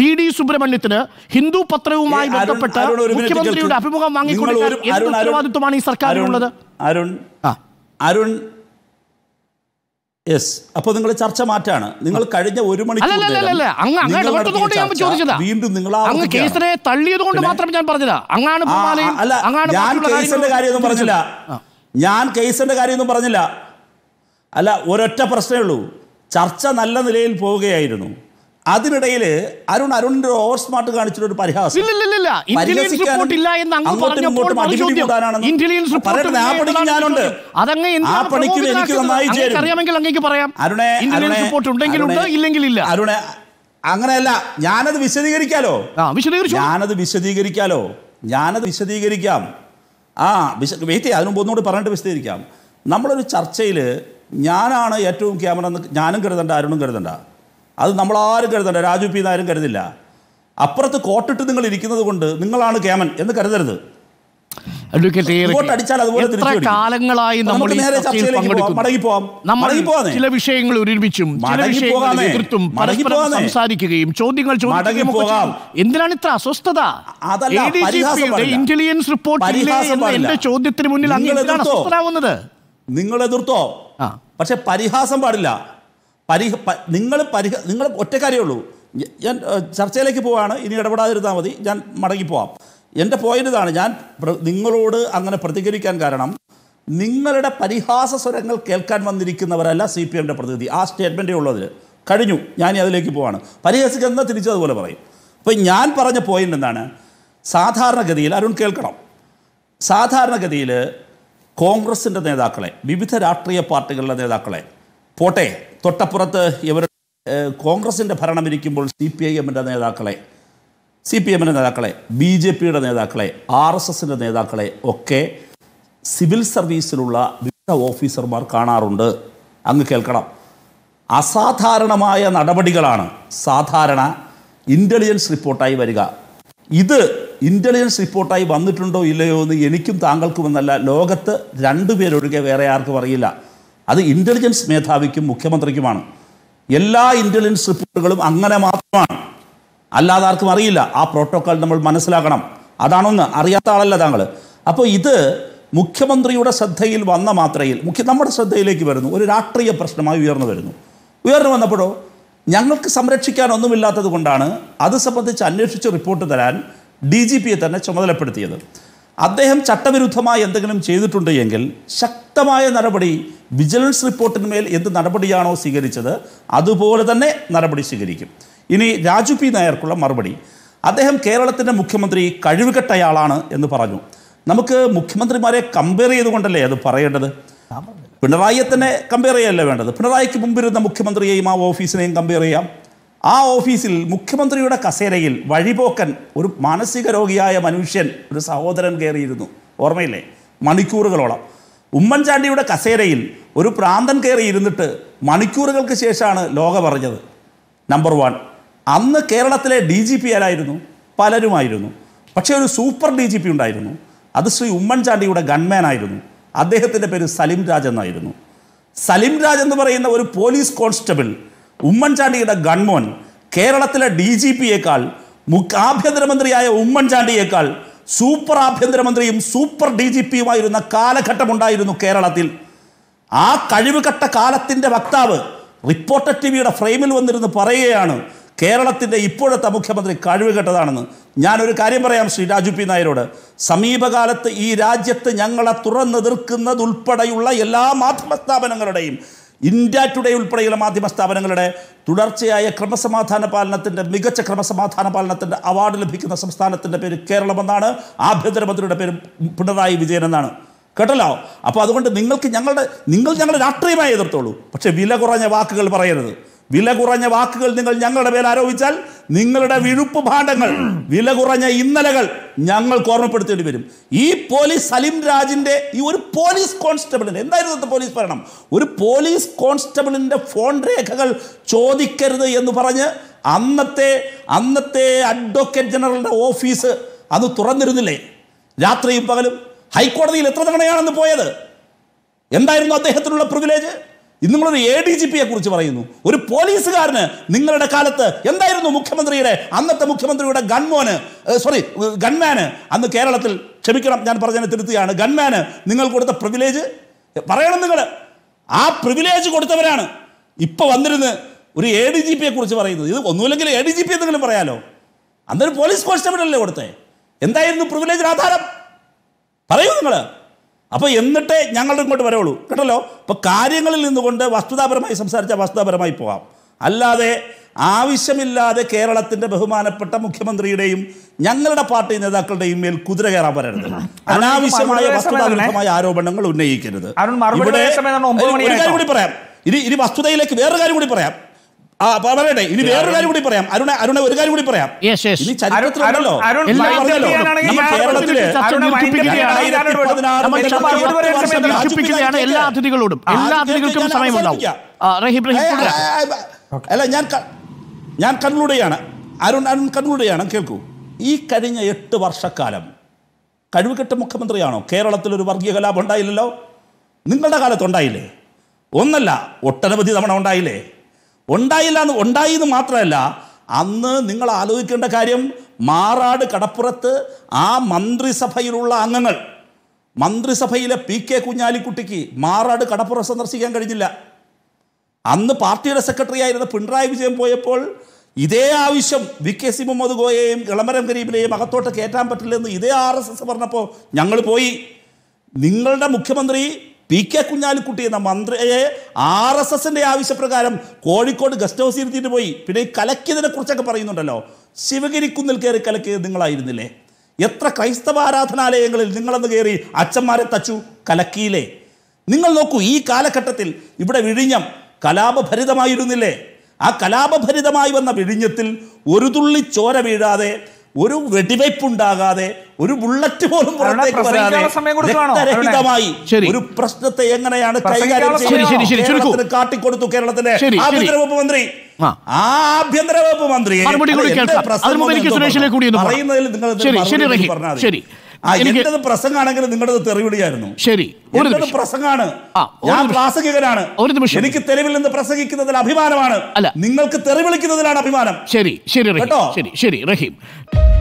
T D സുബ്രഹ്മണ്യത്തിന് ഹിന്ദു പത്രവുമായി ബന്ധപ്പെട്ട് മുഖ്യമന്ത്രിയുടെ അഭിമുഖം വാങ്ങിക്കൊടുക്കാൻ എന്ത് ഉത്തരവാദിത്വമാണ് ഈ സർക്കാരിനുള്ളത് അരുൺ അരുൺ യെസ് അപ്പൊ നിങ്ങൾ ചർച്ച മാറ്റാണ് നിങ്ങൾ കഴിഞ്ഞ ഒരു മണിക്കൂർ വീണ്ടും മാത്രം ഞാൻ അങ്ങാണ് കേസിന്റെ കാര്യമൊന്നും പറഞ്ഞില്ല ഞാൻ കേസിന്റെ കാര്യമൊന്നും പറഞ്ഞില്ല അല്ല ഒരൊറ്റ പ്രശ്നമേ ഉള്ളൂ ചർച്ച നല്ല നിലയിൽ പോവുകയായിരുന്നു അതിനിടയിൽ അരുൺ അരുണിന്റെ ഓവർ സ്മാർട്ട് കാണിച്ചിട്ടൊരു പരിഹാസം അങ്ങനെയല്ല ഞാനത് വിശദീകരിക്കാലോ ഞാനത് വിശദീകരിക്കാലോ ഞാനത് വിശദീകരിക്കാം ആ വിശ വെയിറ്റ് ചെയ്യാം അതിനുമുമ്പ് ഒന്നുകൂടി പറഞ്ഞിട്ട് വിശദീകരിക്കാം നമ്മളൊരു ചർച്ചയിൽ ഞാനാണ് ഏറ്റവും ക്യാമറ ഞാനും കരുതണ്ട അരുണും കരുതണ്ട അത് നമ്മളാരും കരുതണ്ട രാജു പി എന്നാരും കരുതില്ല അപ്പുറത്ത് കോട്ടിട്ട് നിങ്ങൾ ഇരിക്കുന്നത് കൊണ്ട് നിങ്ങളാണ് കേമൻ എന്ന് കരുതരുത് കാലങ്ങളായി നമ്മൾ നമ്മൾ ചില വിഷയങ്ങൾ ഒരുമിച്ചും ചില വിഷയങ്ങൾ എതിർത്തും പരസ്പരം സംസാരിക്കുകയും ചോദ്യങ്ങൾ ചോദിക്കുകയും എന്തിനാണ് ഇത്ര അസ്വസ്ഥത ഇന്റലിജൻസ് റിപ്പോർട്ട് എന്റെ ചോദ്യത്തിന് മുന്നിൽ അങ്ങനെ അസ്വസ്ഥരാവുന്നത് നിങ്ങൾ എതിർത്തോ പക്ഷെ പരിഹാസം പാടില്ല പരിഹ നിങ്ങൾ പരിഹ നിങ്ങൾ ഒറ്റക്കാരേ ഉള്ളൂ ഞാൻ ചർച്ചയിലേക്ക് പോവാണ് ഇനി ഇടപെടാതിരുന്നാൽ മതി ഞാൻ മടങ്ങിപ്പോവാം എൻ്റെ പോയിൻ്റ് ഇതാണ് ഞാൻ നിങ്ങളോട് അങ്ങനെ പ്രതികരിക്കാൻ കാരണം നിങ്ങളുടെ പരിഹാസ സ്വരങ്ങൾ കേൾക്കാൻ വന്നിരിക്കുന്നവരല്ല സി പി എമ്മിൻ്റെ പ്രതിനിധി ആ സ്റ്റേറ്റ്മെൻറ്റേ ഉള്ളതിൽ കഴിഞ്ഞു ഞാൻ അതിലേക്ക് പോവാണ് പരിഹസിക്കുന്ന തിരിച്ചതുപോലെ പറയും അപ്പോൾ ഞാൻ പറഞ്ഞ പോയിൻ്റ് എന്താണ് സാധാരണഗതിയിൽ അരുൺ കേൾക്കണം സാധാരണഗതിയിൽ കോൺഗ്രസിൻ്റെ നേതാക്കളെ വിവിധ രാഷ്ട്രീയ പാർട്ടികളുടെ നേതാക്കളെ പോട്ടെ തൊട്ടപ്പുറത്ത് ഇവർ കോൺഗ്രസിൻ്റെ ഭരണമിരിക്കുമ്പോൾ സി പി ഐ എമ്മിൻ്റെ നേതാക്കളെ സി പി എമ്മിൻ്റെ നേതാക്കളെ ബി ജെ പിയുടെ നേതാക്കളെ ആർ എസ് എസിൻ്റെ നേതാക്കളെ ഒക്കെ സിവിൽ സർവീസിലുള്ള വിവിധ ഓഫീസർമാർ കാണാറുണ്ട് അങ്ങ് കേൾക്കണം അസാധാരണമായ നടപടികളാണ് സാധാരണ ഇൻ്റലിജൻസ് റിപ്പോർട്ടായി വരിക ഇത് ഇൻ്റലിജൻസ് റിപ്പോർട്ടായി വന്നിട്ടുണ്ടോ ഇല്ലയോ എന്ന് എനിക്കും താങ്കൾക്കുമെന്നല്ല ലോകത്ത് രണ്ടുപേരൊഴികെ വേറെ ആർക്കും അറിയില്ല അത് ഇൻ്റലിജൻസ് മേധാവിക്കും മുഖ്യമന്ത്രിക്കുമാണ് എല്ലാ ഇൻ്റലിജൻസ് റിപ്പോർട്ടുകളും അങ്ങനെ മാത്രമാണ് അല്ലാതെ ആർക്കും അറിയില്ല ആ പ്രോട്ടോക്കോൾ നമ്മൾ മനസ്സിലാക്കണം അതാണൊന്ന് അറിയാത്ത ആളല്ല താങ്കൾ അപ്പോൾ ഇത് മുഖ്യമന്ത്രിയുടെ ശ്രദ്ധയിൽ വന്ന മാത്രയിൽ മുഖ്യ നമ്മുടെ ശ്രദ്ധയിലേക്ക് വരുന്നു ഒരു രാഷ്ട്രീയ പ്രശ്നമായി ഉയർന്നു വരുന്നു ഉയർന്നു വന്നപ്പോഴോ ഞങ്ങൾക്ക് സംരക്ഷിക്കാൻ കൊണ്ടാണ് അത് സംബന്ധിച്ച് അന്വേഷിച്ച് റിപ്പോർട്ട് തരാൻ ഡി ജി പിയെ തന്നെ ചുമതലപ്പെടുത്തിയത് അദ്ദേഹം ചട്ടവിരുദ്ധമായി എന്തെങ്കിലും ചെയ്തിട്ടുണ്ട് എങ്കിൽ ശക്തമായ നടപടി വിജിലൻസ് റിപ്പോർട്ടിന്മേൽ എന്ത് നടപടിയാണോ സ്വീകരിച്ചത് അതുപോലെ തന്നെ നടപടി സ്വീകരിക്കും ഇനി രാജു പി നായർക്കുള്ള മറുപടി അദ്ദേഹം കേരളത്തിൻ്റെ മുഖ്യമന്ത്രി കഴിവുകെട്ടയാളാണ് എന്ന് പറഞ്ഞു നമുക്ക് മുഖ്യമന്ത്രിമാരെ കമ്പയർ ചെയ്തുകൊണ്ടല്ലേ അത് പറയേണ്ടത് പിണറായിയെ തന്നെ കമ്പയർ ചെയ്യല്ല വേണ്ടത് പിണറായിക്ക് മുമ്പിരുന്ന മുഖ്യമന്ത്രിയെയും ആ ഓഫീസിനെയും കമ്പയർ ചെയ്യാം ആ ഓഫീസിൽ മുഖ്യമന്ത്രിയുടെ കസേരയിൽ വഴിപോക്കൻ ഒരു മാനസിക രോഗിയായ മനുഷ്യൻ ഒരു സഹോദരൻ കയറിയിരുന്നു ഓർമ്മയില്ലേ മണിക്കൂറുകളോളം ഉമ്മൻചാണ്ടിയുടെ കസേരയിൽ ഒരു പ്രാന്തൻ കയറി ഇരുന്നിട്ട് മണിക്കൂറുകൾക്ക് ശേഷമാണ് ലോക പറഞ്ഞത് നമ്പർ വൺ അന്ന് കേരളത്തിലെ ഡി ജി പി ആരായിരുന്നു പലരുമായിരുന്നു പക്ഷേ ഒരു സൂപ്പർ ഡി ജി പി ഉണ്ടായിരുന്നു അത് ശ്രീ ഉമ്മൻചാണ്ടിയുടെ ഗൺമാൻ ആയിരുന്നു അദ്ദേഹത്തിൻ്റെ പേര് സലിം രാജ് എന്നായിരുന്നു സലിം രാജ് എന്ന് പറയുന്ന ഒരു പോലീസ് കോൺസ്റ്റബിൾ ഉമ്മൻചാണ്ടിയുടെ ഗൺമോൻ കേരളത്തിലെ ഡി ജി പിയേക്കാൾ മുഖ്യ ആഭ്യന്തരമന്ത്രിയായ ഉമ്മൻചാണ്ടിയേക്കാൾ സൂപ്പർ ആഭ്യന്തരമന്ത്രിയും സൂപ്പർ ഡി ജി പിയുമായിരുന്ന കാലഘട്ടമുണ്ടായിരുന്നു കേരളത്തിൽ ആ കഴിവുകെട്ട കാലത്തിൻ്റെ വക്താവ് റിപ്പോർട്ടർ ടി വിയുടെ ഫ്രെയിമിൽ വന്നിരുന്ന് പറയുകയാണ് കേരളത്തിൻ്റെ ഇപ്പോഴത്തെ മുഖ്യമന്ത്രി കഴിവുകെട്ടതാണെന്ന് ഞാനൊരു കാര്യം പറയാം ശ്രീ രാജു പി നായരോട് സമീപകാലത്ത് ഈ രാജ്യത്ത് ഞങ്ങളെ തുറന്നെതിർക്കുന്നതുൾപ്പെടെയുള്ള എല്ലാ മാധ്യമ സ്ഥാപനങ്ങളുടെയും ഇന്ത്യ ടുഡേ ഉൾപ്പെടെയുള്ള മാധ്യമ സ്ഥാപനങ്ങളുടെ തുടർച്ചയായ ക്രമസമാധാന പാലനത്തിൻ്റെ മികച്ച ക്രമസമാധാന പാലനത്തിൻ്റെ അവാർഡ് ലഭിക്കുന്ന സംസ്ഥാനത്തിൻ്റെ പേര് കേരളമെന്നാണ് ആഭ്യന്തരമന്ത്രിയുടെ പേര് പിണറായി വിജയൻ എന്നാണ് കേട്ടല്ലോ അപ്പോൾ അതുകൊണ്ട് നിങ്ങൾക്ക് ഞങ്ങളുടെ നിങ്ങൾ ഞങ്ങളുടെ രാഷ്ട്രീയമായി എതിർത്തോളൂ പക്ഷേ വില കുറഞ്ഞ വാക്കുകൾ പറയരുത് വില കുറഞ്ഞ വാക്കുകൾ നിങ്ങൾ ഞങ്ങളുടെ മേൽ ആരോപിച്ചാൽ നിങ്ങളുടെ വിഴുപ്പ് ഭാണ്ഡങ്ങൾ വില കുറഞ്ഞ ഇന്നലകൾ ഞങ്ങൾ ഓർമ്മപ്പെടുത്തേണ്ടി വരും ഈ പോലീസ് സലിം രാജിൻ്റെ ഈ ഒരു പോലീസ് കോൺസ്റ്റബിളിൻ്റെ എന്തായിരുന്നു അന്നത്തെ പോലീസ് ഭരണം ഒരു പോലീസ് കോൺസ്റ്റബിളിൻ്റെ ഫോൺ രേഖകൾ ചോദിക്കരുത് എന്ന് പറഞ്ഞ് അന്നത്തെ അന്നത്തെ അഡ്വക്കേറ്റ് ജനറലിൻ്റെ ഓഫീസ് അത് തുറന്നിരുന്നില്ലേ രാത്രിയും പകലും ഹൈക്കോടതിയിൽ എത്ര തവണയാണെന്ന് പോയത് എന്തായിരുന്നു അദ്ദേഹത്തിനുള്ള പ്രിവിലേജ് ഇന്ന് നമ്മളൊരു എ ഡി ജി പിയെ കുറിച്ച് പറയുന്നു ഒരു പോലീസുകാരന് നിങ്ങളുടെ കാലത്ത് എന്തായിരുന്നു മുഖ്യമന്ത്രിയുടെ അന്നത്തെ മുഖ്യമന്ത്രിയുടെ ഗൺമോന് സോറി ഗൺമാന് അന്ന് കേരളത്തിൽ ക്ഷമിക്കണം ഞാൻ പറഞ്ഞതിനെ തിരുത്തുകയാണ് ഗൺമാന് നിങ്ങൾ കൊടുത്ത പ്രിവിലേജ് പറയണം നിങ്ങൾ ആ പ്രിവിലേജ് കൊടുത്തവരാണ് ഇപ്പോൾ വന്നിരുന്ന് ഒരു എ ഡി ജി പിയെ കുറിച്ച് പറയുന്നത് ഇത് ഒന്നുമില്ലെങ്കിൽ എ ഡി ജി പി എന്തെങ്കിലും പറയാലോ അന്നൊരു പോലീസ് അല്ലേ കൊടുത്തേ എന്തായിരുന്നു പ്രിവിലേജിന് ആധാരം പറയൂ നിങ്ങൾ അപ്പോൾ എന്നിട്ടേ ഞങ്ങളുടെ ഇങ്ങോട്ട് വരവുള്ളൂ കേട്ടല്ലോ അപ്പോൾ കാര്യങ്ങളിൽ നിന്നുകൊണ്ട് വസ്തുതാപരമായി സംസാരിച്ചാൽ വസ്തുതാപരമായി പോകാം അല്ലാതെ ആവശ്യമില്ലാതെ കേരളത്തിൻ്റെ ബഹുമാനപ്പെട്ട മുഖ്യമന്ത്രിയുടെയും ഞങ്ങളുടെ പാർട്ടി നേതാക്കളുടെയും മേൽ കുതിര കയറാൻ വരരുത് അനാവശ്യമായ വസ്തുതാപരമായ ആരോപണങ്ങൾ ഉന്നയിക്കരുത് ഇവിടെ ഒരു കാര്യം കൂടി പറയാം ഇനി ഇനി വസ്തുതയിലേക്ക് വേറൊരു കാര്യം കൂടി പറയാം ആ പറയട്ടെ ഇനി വേറൊരു കാര്യം കൂടി പറയാം അരുണ അരുണ ഒരു കാര്യം കൂടി പറയാം ഇനി ചരിത്രത്തിലുണ്ടല്ലോ കേരളത്തില് എല്ലാ അതിഥികളോടും എല്ലാ അതിഥികൾക്കും സമയമുണ്ടാവും അല്ല ഞാൻ ഞാൻ കൺക്ലൂഡെയാണ് അരുൺ അരുൺ കൺക്ലൂഡെയാണ് കേൾക്കൂ ഈ കഴിഞ്ഞ എട്ട് വർഷക്കാലം കഴിവുകെട്ട മുഖ്യമന്ത്രിയാണോ കേരളത്തിൽ ഒരു വർഗീയ കലാപം ഉണ്ടായില്ലല്ലോ നിങ്ങളുടെ കാലത്ത് ഉണ്ടായില്ലേ ഒന്നല്ല ഒട്ടനവധി തവണ ഉണ്ടായില്ലേ ഉണ്ടായില്ല എന്ന് എന്ന് മാത്രമല്ല അന്ന് നിങ്ങൾ ആലോചിക്കേണ്ട കാര്യം മാറാട് കടപ്പുറത്ത് ആ മന്ത്രിസഭയിലുള്ള അംഗങ്ങൾ മന്ത്രിസഭയിലെ പി കെ കുഞ്ഞാലിക്കുട്ടിക്ക് മാറാട് കടപ്പുറം സന്ദർശിക്കാൻ കഴിഞ്ഞില്ല അന്ന് പാർട്ടിയുടെ സെക്രട്ടറി ആയിരുന്ന പിണറായി വിജയൻ പോയപ്പോൾ ഇതേ ആവശ്യം വി കെ സി മുഹമ്മദ് ഗോയെയും ഇളമരം കരീബിനെയും അകത്തോട്ട് കയറ്റാൻ പറ്റില്ലെന്ന് ഇതേ ആർ എസ് എസ് പറഞ്ഞപ്പോൾ ഞങ്ങൾ പോയി നിങ്ങളുടെ മുഖ്യമന്ത്രി പി കെ കുഞ്ഞാലിക്കുട്ടി എന്ന മന്ത്രിയെ ആർ എസ് എസിൻ്റെ ആവശ്യപ്രകാരം കോഴിക്കോട് ഗസ്റ്റ് ഹൗസിൽ ഇരുത്തിയിട്ട് പോയി പിന്നെ ഈ കലക്കിയതിനെ കുറിച്ചൊക്കെ പറയുന്നുണ്ടല്ലോ ശിവഗിരിക്കുന്നിൽ കയറി കലക്കിയത് നിങ്ങളായിരുന്നില്ലേ എത്ര ക്രൈസ്തവ ആരാധനാലയങ്ങളിൽ നിങ്ങളെന്ന് കയറി അച്ഛന്മാരെ തച്ചു കലക്കിയില്ലേ നിങ്ങൾ നോക്കൂ ഈ കാലഘട്ടത്തിൽ ഇവിടെ വിഴിഞ്ഞം കലാപഭരിതമായിരുന്നില്ലേ ആ കലാപഭരിതമായി വന്ന വിഴിഞ്ഞത്തിൽ ഒരു തുള്ളി ചോര വീഴാതെ ഒരു വെടിവയ്പുണ്ടാകാതെ ഒരു ബുള്ളറ്റ് പോലും പുറത്തേക്ക് വരാതെ രക്തരഹിതമായി ഒരു പ്രശ്നത്തെ എങ്ങനെയാണ് കൈകാര്യം ചെയ്യുന്നത് കാട്ടിക്കൊടുത്തു കേരളത്തിലെ ആഭ്യന്തര വകുപ്പ് മന്ത്രി ആ ആഭ്യന്തര വകുപ്പ് മന്ത്രി പറയുന്നതിൽ നിങ്ങൾ പറഞ്ഞാൽ എന്റത് പ്രസംഗമാണെങ്കിൽ നിങ്ങളുടെ തെറിവിടിയായിരുന്നു ശരി എന്റത് പ്രസംഗമാണ് ഞാൻ നിമിഷം എനിക്ക് തെരുവിൽ നിന്ന് പ്രസംഗിക്കുന്നതിൽ അഭിമാനമാണ് അല്ല നിങ്ങൾക്ക് തെറിവിളിക്കുന്നതിലാണ് അഭിമാനം ശരി ശരി കേട്ടോ ശരി ശരി റഹീം